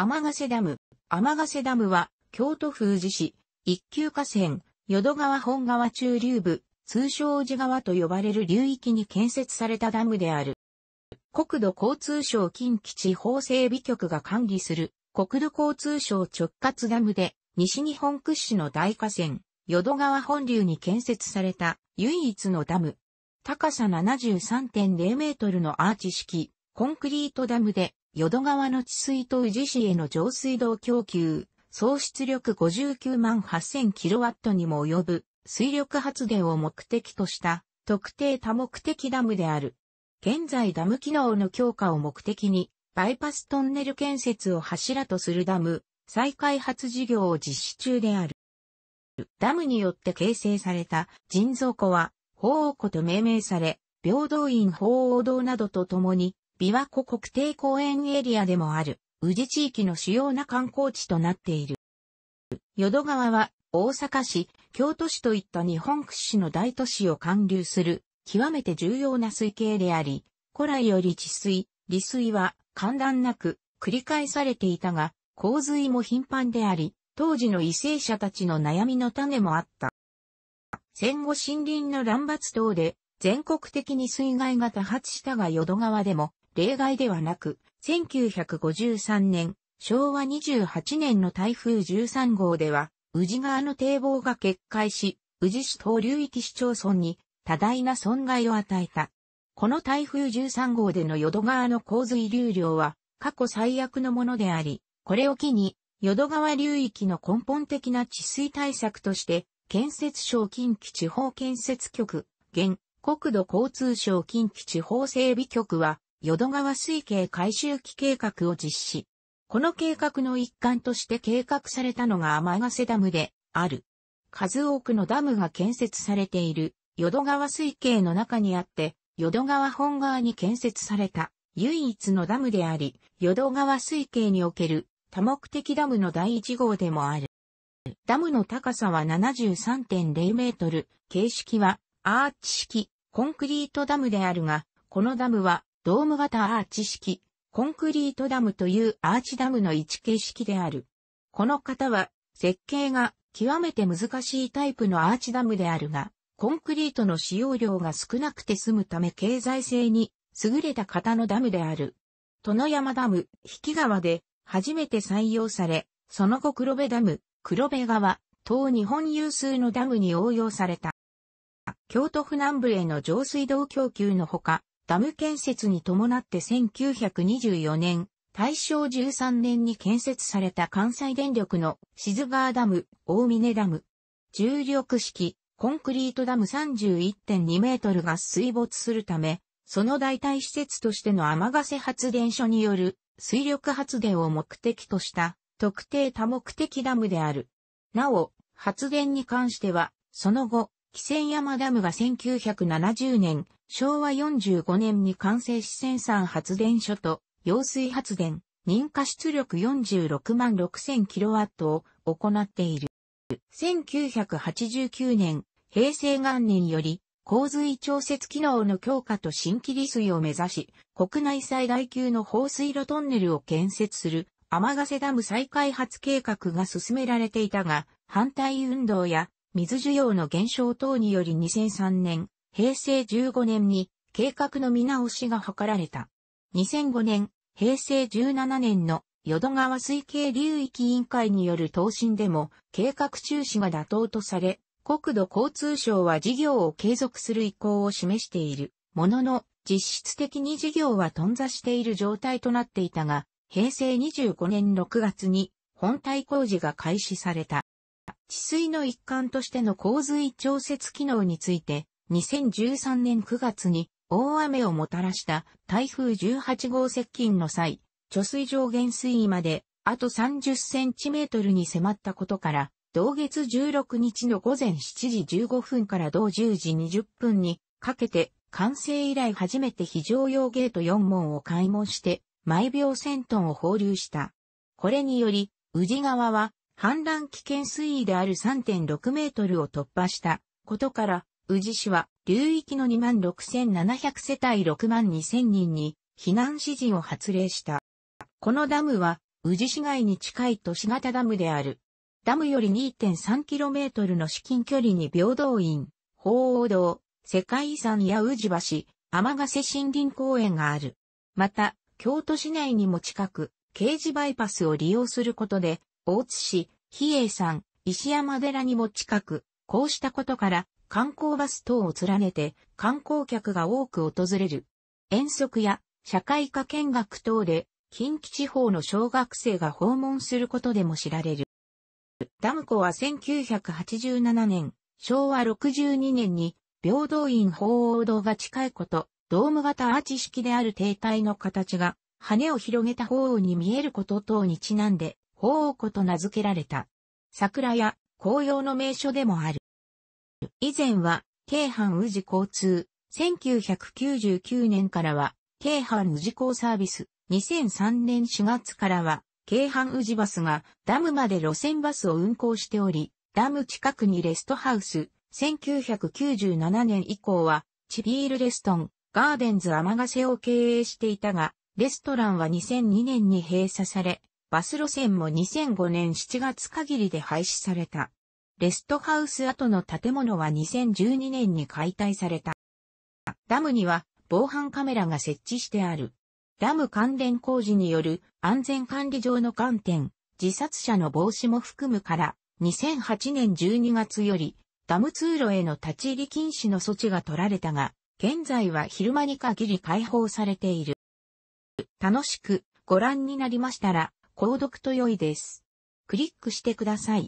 天ヶ瀬ダム。天ヶ瀬ダムは、京都府宇治市、一級河川、淀川本川中流部、通称宇治川と呼ばれる流域に建設されたダムである。国土交通省近畿地方整備局が管理する、国土交通省直轄ダムで、西日本屈指の大河川、淀川本流に建設された唯一のダム。高さ73.0メートルのアーチ式、コンクリートダムで、淀川の治水と宇治市への上水道供給、総出力59万8000キロワットにも及ぶ水力発電を目的とした特定多目的ダムである。現在ダム機能の強化を目的にバイパストンネル建設を柱とするダム再開発事業を実施中である。ダムによって形成された人造湖は法王湖と命名され、平等院法王堂などとともに琵琶湖国定公園エリアでもある、宇治地域の主要な観光地となっている。淀川は、大阪市、京都市といった日本屈指の大都市を貫流する、極めて重要な水系であり、古来より治水、利水は、簡単なく、繰り返されていたが、洪水も頻繁であり、当時の為政者たちの悩みの種もあった。戦後森林の乱伐等で全国的に水害が多発したが淀川でも例外ではなく、1953年、昭和28年の台風13号では、宇治川の堤防が決壊し、宇治市東流域市町村に多大な損害を与えた。この台風13号での淀川の洪水流量は過去最悪のものであり、これを機に淀川流域の根本的な治水対策として、建設省近畿地方建設局、現国土交通省近畿地方整備局は、淀川水系改修期計画を実施。この計画の一環として計画されたのが天ヶ瀬ダムである。数多くのダムが建設されている淀川水系の中にあって、淀川本川に建設された唯一のダムであり、淀川水系における多目的ダムの第1号でもある。ダムの高さは73.0メートル、形式はアーチ式コンクリートダムであるが、このダムはドーム型アーチ式、コンクリートダムというアーチダムの位置形式である。この型は、設計が極めて難しいタイプのアーチダムであるが、コンクリートの使用量が少なくて済むため経済性に優れた型のダムである。殿山ダム、引川で初めて採用され、その後黒部ダム、黒部川、等日本有数のダムに応用された。京都府南部への上水道供給のほか、ダム建設に伴って1924年、大正13年に建設された関西電力の静川ダム、大峰ダム。重力式、コンクリートダム31.2メートルが水没するため、その代替施設としての天ヶ瀬発電所による水力発電を目的とした特定多目的ダムである。なお、発電に関しては、その後、汽船山ダムが1970年、昭和45年に完成し千山発電所と、揚水発電、認可出力46万6000キロワットを行っている。1989年、平成元年より、洪水調節機能の強化と新規利水を目指し、国内最大級の放水路トンネルを建設する、天ヶ瀬ダム再開発計画が進められていたが、反対運動や水需要の減少等により2003年、平成15年に計画の見直しが図られた。2005年、平成17年の淀川水系流域委員会による答申でも計画中止が妥当とされ、国土交通省は事業を継続する意向を示している。ものの、実質的に事業は頓挫している状態となっていたが、平成25年6月に本体工事が開始された。治水の一環としての洪水調節機能について、2013年9月に大雨をもたらした台風18号接近の際、貯水上限水位まであと30センチメートルに迫ったことから、同月16日の午前7時15分から同10時20分にかけて、完成以来初めて非常用ゲート4門を開門して、毎秒1000トンを放流した。これにより、宇治川は氾濫危険水位である3.6メートルを突破したことから、宇治市は流域の26,700世帯62,000人に避難指示を発令した。このダムは宇治市街に近い都市型ダムである。ダムより 2.3km の至近距離に平等院、鳳凰堂、世界遺産や宇治橋、天ヶ瀬森林公園がある。また、京都市内にも近く、刑事バイパスを利用することで、大津市、比叡山、石山寺にも近く、こうしたことから観光バス等を連ねて観光客が多く訪れる。遠足や社会科見学等で近畿地方の小学生が訪問することでも知られる。ダム湖は1987年、昭和62年に平等院鳳凰堂が近いこと、ドーム型アーチ式である停滞の形が、羽を広げた鳳凰に見えること等にちなんで、法王子と名付けられた。桜や紅葉の名所でもある。以前は、京阪宇治交通、1999年からは、京阪宇治港サービス、2003年4月からは、京阪宇治バスがダムまで路線バスを運行しており、ダム近くにレストハウス、1997年以降は、チビールレストン、ガーデンズ天ヶ瀬を経営していたが、レストランは2002年に閉鎖され、バス路線も2005年7月限りで廃止された。レストハウス跡の建物は2012年に解体された。ダムには防犯カメラが設置してある。ダム関連工事による安全管理上の観点、自殺者の防止も含むから、2008年12月よりダム通路への立ち入り禁止の措置が取られたが、現在は昼間に限り解放されている。楽しくご覧になりましたら、購読と良いです。クリックしてください。